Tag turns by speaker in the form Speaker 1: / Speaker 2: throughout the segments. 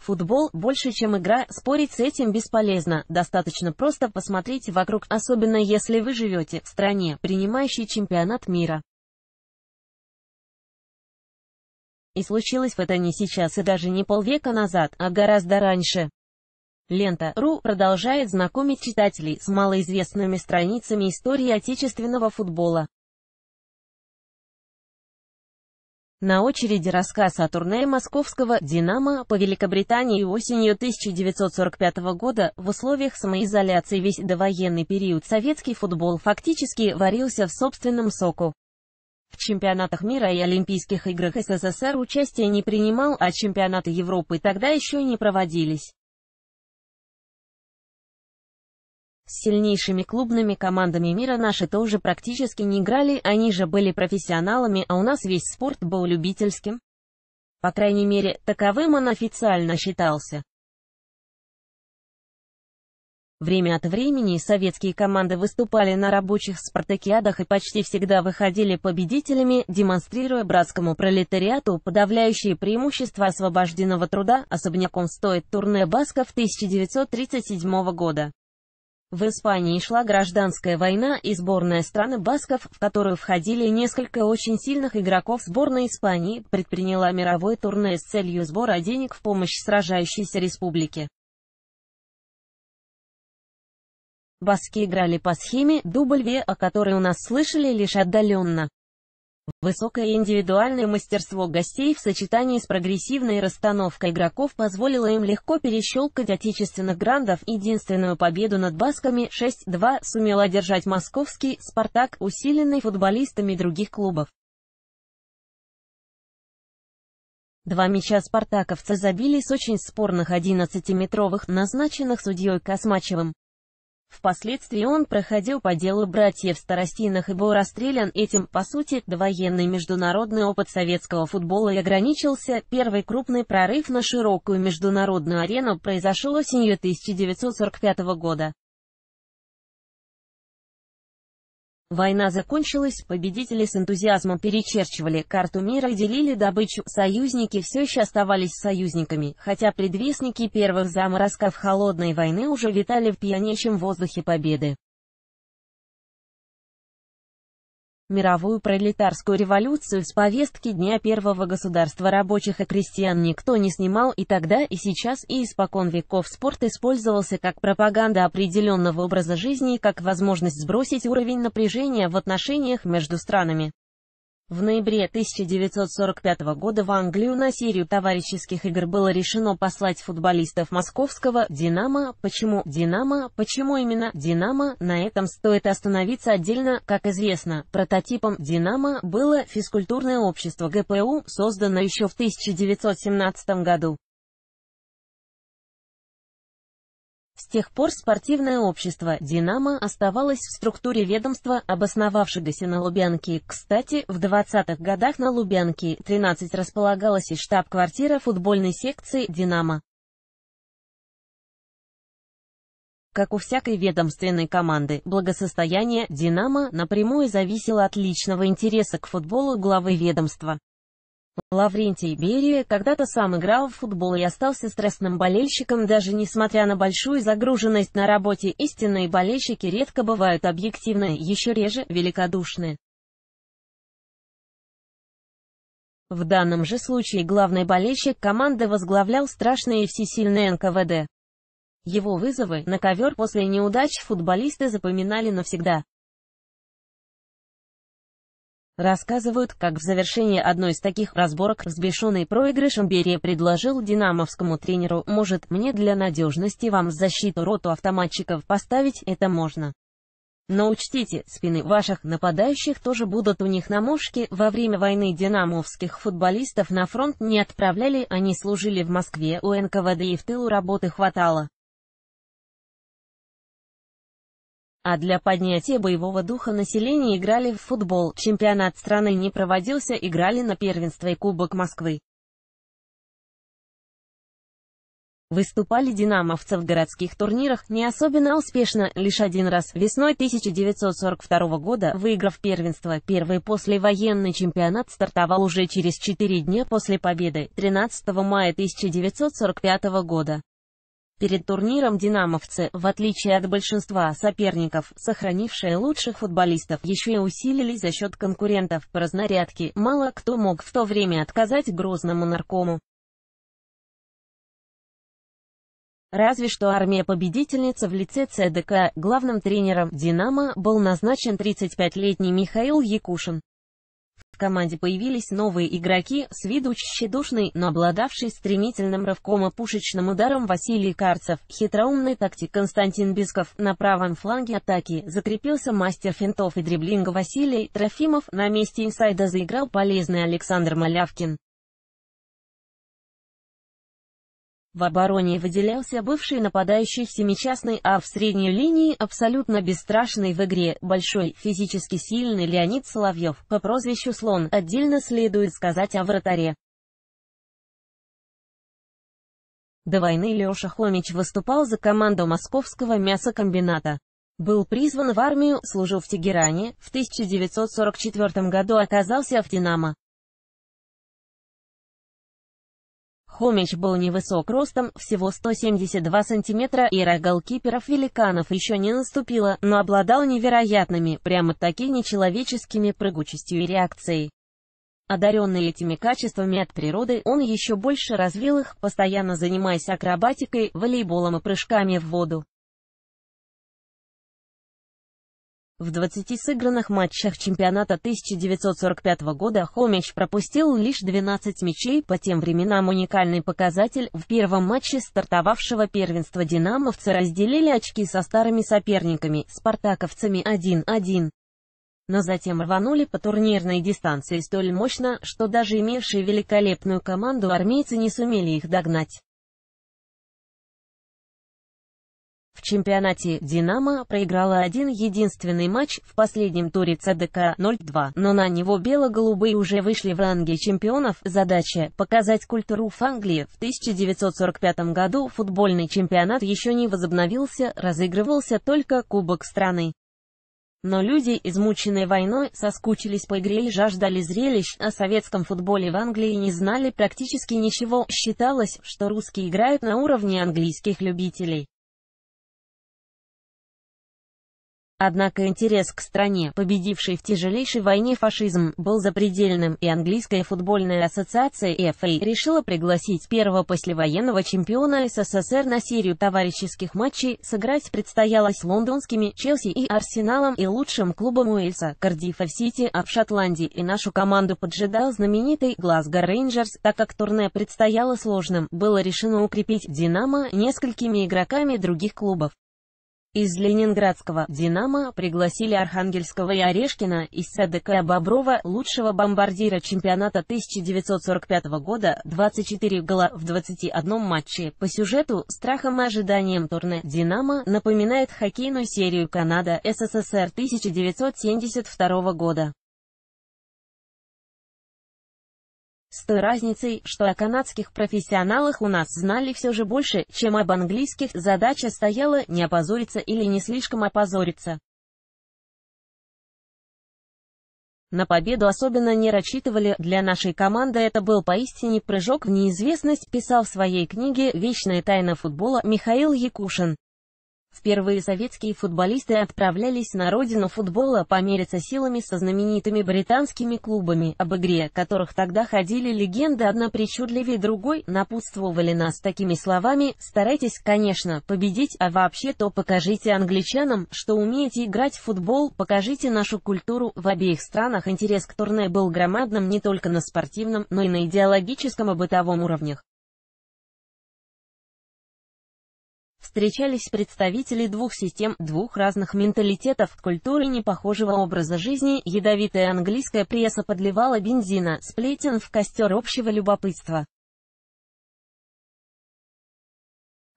Speaker 1: Футбол больше, чем игра, спорить с этим бесполезно, достаточно просто посмотреть вокруг, особенно если вы живете в стране, принимающей чемпионат мира. И случилось это не сейчас и даже не полвека назад, а гораздо раньше. Лента .ру продолжает знакомить читателей с малоизвестными страницами истории отечественного футбола. На очереди рассказ о турне московского «Динамо» по Великобритании осенью 1945 года в условиях самоизоляции весь довоенный период советский футбол фактически варился в собственном соку. В чемпионатах мира и Олимпийских играх СССР участие не принимал, а чемпионаты Европы тогда еще не проводились. С сильнейшими клубными командами мира наши тоже практически не играли, они же были профессионалами, а у нас весь спорт был любительским. По крайней мере, таковым он официально считался. Время от времени советские команды выступали на рабочих спартакиадах и почти всегда выходили победителями, демонстрируя братскому пролетариату подавляющие преимущества освобожденного труда, особняком стоит турне Баска в 1937 года. В Испании шла гражданская война, и сборная страны басков, в которую входили несколько очень сильных игроков сборной Испании, предприняла мировой турне с целью сбора денег в помощь сражающейся республике. Баски играли по схеме «Дубль-В», о которой у нас слышали лишь отдаленно. Высокое индивидуальное мастерство гостей в сочетании с прогрессивной расстановкой игроков позволило им легко перещелкать отечественных грандов. Единственную победу над басками 6-2 сумел одержать московский «Спартак», усиленный футболистами других клубов. Два мяча спартаковцы забили с очень спорных 11-метровых, назначенных судьей Космачевым. Впоследствии он проходил по делу братьев Старостиных и был расстрелян этим, по сути, довоенный международный опыт советского футбола и ограничился. Первый крупный прорыв на широкую международную арену произошел осенью 1945 года. Война закончилась, победители с энтузиазмом перечерчивали карту мира и делили добычу, союзники все еще оставались союзниками, хотя предвестники первых заморозков холодной войны уже витали в пьянящем воздухе победы. Мировую пролетарскую революцию с повестки дня первого государства рабочих и крестьян никто не снимал и тогда, и сейчас, и испокон веков спорт использовался как пропаганда определенного образа жизни и как возможность сбросить уровень напряжения в отношениях между странами. В ноябре 1945 года в Англию на серию товарищеских игр было решено послать футболистов московского «Динамо». Почему «Динамо»? Почему именно «Динамо»? На этом стоит остановиться отдельно. Как известно, прототипом «Динамо» было физкультурное общество ГПУ, созданное еще в 1917 году. С тех пор спортивное общество «Динамо» оставалось в структуре ведомства, обосновавшегося на Лубянке. Кстати, в 20-х годах на Лубянке 13 располагалась и штаб-квартира футбольной секции «Динамо». Как у всякой ведомственной команды, благосостояние «Динамо» напрямую зависело от личного интереса к футболу главы ведомства. Лаврентий Берия когда-то сам играл в футбол и остался стрессным болельщиком даже несмотря на большую загруженность на работе. Истинные болельщики редко бывают объективны, еще реже – великодушны. В данном же случае главный болельщик команды возглавлял страшные и всесильные НКВД. Его вызовы на ковер после неудач футболисты запоминали навсегда. Рассказывают, как в завершении одной из таких разборок, взбешенный проигрышем Берия предложил динамовскому тренеру, может, мне для надежности вам защиту роту автоматчиков поставить, это можно. Но учтите, спины ваших нападающих тоже будут у них на мушке, во время войны динамовских футболистов на фронт не отправляли, они служили в Москве, у НКВД и в тылу работы хватало. А для поднятия боевого духа населения играли в футбол, чемпионат страны не проводился, играли на первенство и Кубок Москвы. Выступали динамовцы в городских турнирах не особенно успешно, лишь один раз, весной 1942 года, выиграв первенство, первый послевоенный чемпионат стартовал уже через 4 дня после победы, 13 мая 1945 года. Перед турниром «Динамовцы», в отличие от большинства соперников, сохранившие лучших футболистов, еще и усилились за счет конкурентов по разнарядке, мало кто мог в то время отказать грозному наркому. Разве что армия победительница в лице ЦДК, главным тренером «Динамо» был назначен 35-летний Михаил Якушин команде появились новые игроки, с виду щедушный, но обладавший стремительным рывком и пушечным ударом Василий Карцев, хитроумный тактик Константин Бисков, на правом фланге атаки закрепился мастер финтов и дриблинга Василий Трофимов, на месте инсайда заиграл полезный Александр Малявкин. В обороне выделялся бывший нападающий семичастный, а в средней линии абсолютно бесстрашный в игре, большой, физически сильный Леонид Соловьев, по прозвищу Слон, отдельно следует сказать о вратаре. До войны Леша Хомич выступал за команду московского мясокомбината. Был призван в армию, служил в Тегеране, в 1944 году оказался в «Динамо». Хомич был невысок ростом, всего 172 сантиметра, и эра голкиперов великанов еще не наступила, но обладал невероятными, прямо-таки нечеловеческими прыгучестью и реакцией. Одаренный этими качествами от природы, он еще больше развил их, постоянно занимаясь акробатикой, волейболом и прыжками в воду. В 20 сыгранных матчах чемпионата 1945 года Хомич пропустил лишь 12 мячей, по тем временам уникальный показатель. В первом матче стартовавшего первенства «Динамовцы» разделили очки со старыми соперниками, спартаковцами 1-1 но затем рванули по турнирной дистанции столь мощно, что даже имевшие великолепную команду армейцы не сумели их догнать. В чемпионате «Динамо» проиграла один единственный матч в последнем туре ЦДК 0-2, но на него бело-голубые уже вышли в ранге чемпионов. Задача – показать культуру в Англии. В 1945 году футбольный чемпионат еще не возобновился, разыгрывался только Кубок страны. Но люди, измученные войной, соскучились по игре и жаждали зрелищ, о советском футболе в Англии не знали практически ничего, считалось, что русские играют на уровне английских любителей. Однако интерес к стране, победившей в тяжелейшей войне фашизм, был запредельным, и английская футбольная ассоциация FA а решила пригласить первого послевоенного чемпиона СССР на серию товарищеских матчей, сыграть предстояло с лондонскими Челси и Арсеналом и лучшим клубом Уэльса, Кардиффа-Сити, а в Шотландии и нашу команду поджидал знаменитый Глазго Рейнджерс, так как турне предстояло сложным, было решено укрепить «Динамо» несколькими игроками других клубов. Из ленинградского «Динамо» пригласили Архангельского и Орешкина из СДК Боброва, лучшего бомбардира чемпионата 1945 года, 24 гола в 21 матче. По сюжету, страхом и ожиданием турне «Динамо» напоминает хоккейную серию Канада-СССР 1972 года. С той разницей, что о канадских профессионалах у нас знали все же больше, чем об английских, задача стояла не опозориться или не слишком опозориться. На победу особенно не рассчитывали, для нашей команды это был поистине прыжок в неизвестность, писал в своей книге «Вечная тайна футбола» Михаил Якушин. Впервые советские футболисты отправлялись на родину футбола помериться силами со знаменитыми британскими клубами, об игре которых тогда ходили легенды одна причудливее другой, напутствовали нас такими словами «старайтесь, конечно, победить, а вообще то покажите англичанам, что умеете играть в футбол, покажите нашу культуру». В обеих странах интерес к турне был громадным не только на спортивном, но и на идеологическом и бытовом уровнях. встречались представители двух систем, двух разных менталитетов, культуры непохожего образа жизни, ядовитая английская пресса подливала бензина, сплетен в костер общего любопытства.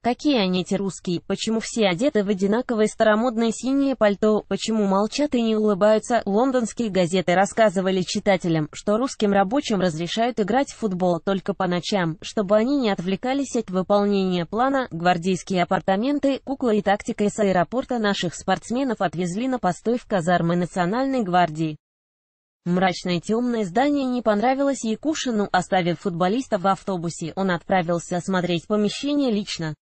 Speaker 1: Какие они эти русские, почему все одеты в одинаковое старомодное синее пальто, почему молчат и не улыбаются? Лондонские газеты рассказывали читателям, что русским рабочим разрешают играть в футбол только по ночам, чтобы они не отвлекались от выполнения плана. Гвардейские апартаменты, кукла и тактика из аэропорта наших спортсменов отвезли на постой в казармы Национальной гвардии. Мрачное темное здание не понравилось Якушину, оставив футболиста в автобусе, он отправился осмотреть помещение лично.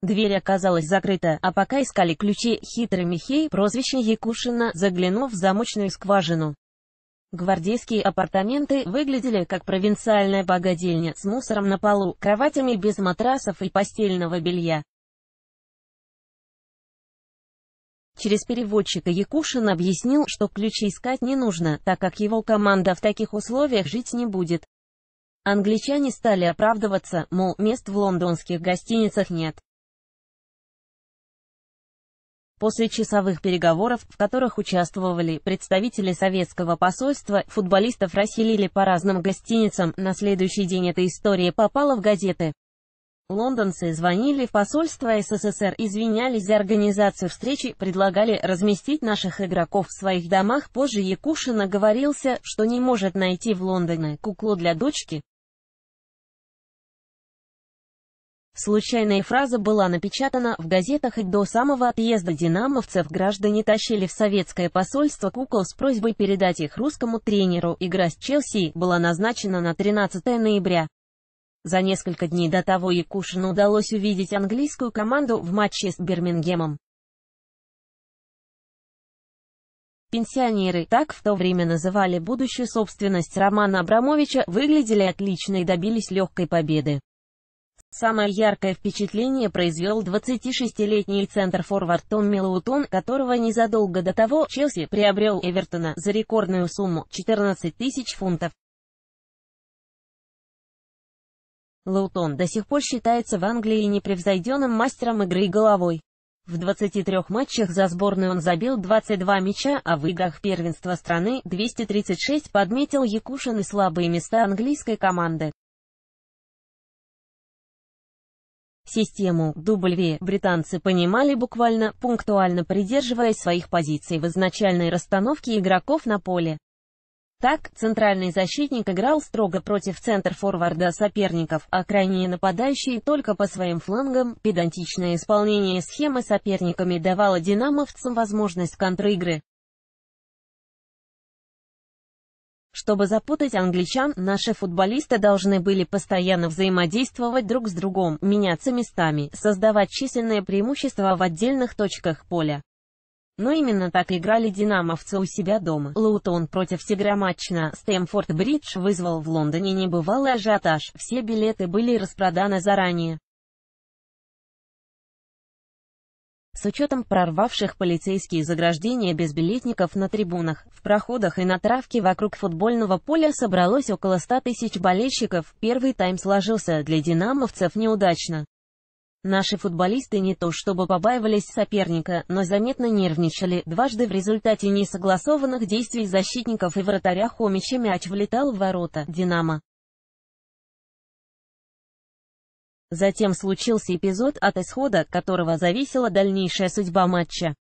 Speaker 1: Дверь оказалась закрыта, а пока искали ключи, хитрый Михей, прозвище Якушина, заглянув в замочную скважину. Гвардейские апартаменты выглядели как провинциальная богадельня с мусором на полу, кроватями без матрасов и постельного белья. Через переводчика Якушин объяснил, что ключи искать не нужно, так как его команда в таких условиях жить не будет. Англичане стали оправдываться, мол, мест в лондонских гостиницах нет. После часовых переговоров, в которых участвовали представители советского посольства, футболистов расселили по разным гостиницам, на следующий день эта история попала в газеты. Лондонцы звонили в посольство СССР, извинялись за организацию встречи, предлагали разместить наших игроков в своих домах. Позже Якушин оговорился, что не может найти в Лондоне куклу для дочки. Случайная фраза была напечатана в газетах и до самого отъезда динамовцев граждане тащили в советское посольство кукол с просьбой передать их русскому тренеру. Игра с Челси была назначена на 13 ноября. За несколько дней до того Якушину удалось увидеть английскую команду в матче с Бирмингемом. Пенсионеры, так в то время называли будущую собственность Романа Абрамовича, выглядели отлично и добились легкой победы. Самое яркое впечатление произвел 26-летний центр-форвард Том Милоутон, которого незадолго до того Челси приобрел Эвертона за рекордную сумму 14 тысяч фунтов. Лоутон до сих пор считается в Англии непревзойденным мастером игры головой. В 23 матчах за сборную он забил 22 мяча, а в играх первенства страны 236 подметил Якушин и слабые места английской команды. Систему W британцы понимали буквально, пунктуально придерживаясь своих позиций в изначальной расстановке игроков на поле. Так, центральный защитник играл строго против центр-форварда соперников, а крайние нападающие только по своим флангам. Педантичное исполнение схемы соперниками давало динамовцам возможность контр-игры. Чтобы запутать англичан, наши футболисты должны были постоянно взаимодействовать друг с другом, меняться местами, создавать численное преимущество в отдельных точках поля. Но именно так играли динамовцы у себя дома. Лутон против Сигра Стэмфорд-Бридж вызвал в Лондоне небывалый ажиотаж. Все билеты были распроданы заранее. С учетом прорвавших полицейские заграждения безбилетников на трибунах, в проходах и на травке вокруг футбольного поля собралось около 100 тысяч болельщиков, первый тайм сложился для динамовцев неудачно. Наши футболисты не то чтобы побаивались соперника, но заметно нервничали. Дважды в результате несогласованных действий защитников и вратаря Хомича мяч влетал в ворота «Динамо». Затем случился эпизод, от исхода которого зависела дальнейшая судьба матча.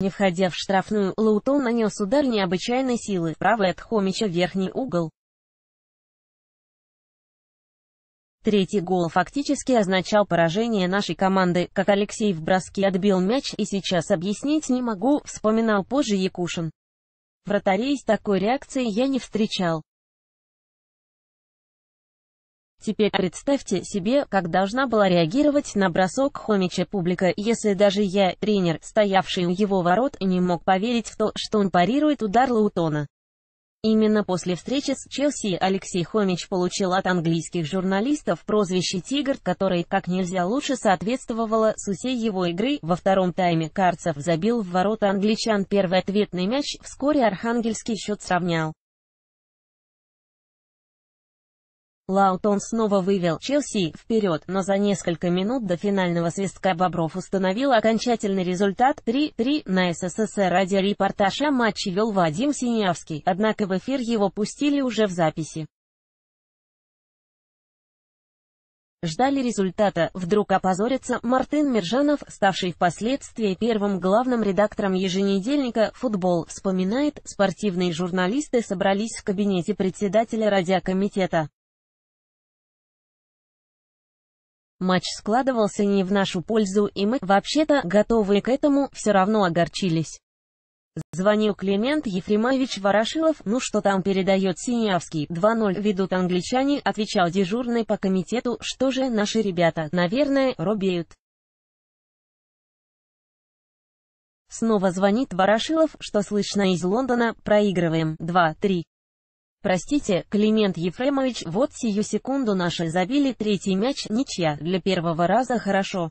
Speaker 1: Не входя в штрафную, Лоутон нанес удар необычайной силы, правый от Хомича в верхний угол. Третий гол фактически означал поражение нашей команды, как Алексей в броске отбил мяч и сейчас объяснить не могу, вспоминал позже Якушин. Вратарей с такой реакцией я не встречал. Теперь представьте себе, как должна была реагировать на бросок Хомича публика, если даже я, тренер, стоявший у его ворот, не мог поверить в то, что он парирует удар Лаутона. Именно после встречи с Челси Алексей Хомич получил от английских журналистов прозвище «Тигр», которое как нельзя лучше соответствовало сусе его игры. Во втором тайме Карцев забил в ворота англичан первый ответный мяч, вскоре архангельский счет сравнял. Лаутон снова вывел Челси вперед, но за несколько минут до финального свистка Бобров установил окончательный результат 3-3 на СССР. Радиорепортаж о матче вел Вадим Синявский, однако в эфир его пустили уже в записи. ждали результата, вдруг опозорится Мартын Миржанов, ставший впоследствии первым главным редактором еженедельника «Футбол», вспоминает, спортивные журналисты собрались в кабинете председателя радиокомитета. Матч складывался не в нашу пользу, и мы, вообще-то, готовые к этому, все равно огорчились. Звонил Климент Ефремович Ворошилов, ну что там передает Синявский, 2-0 ведут англичане, отвечал дежурный по комитету, что же наши ребята, наверное, робеют. Снова звонит Ворошилов, что слышно из Лондона, проигрываем, 2-3. Простите, Климент Ефремович, вот сию секунду наши забили третий мяч, ничья, для первого раза хорошо.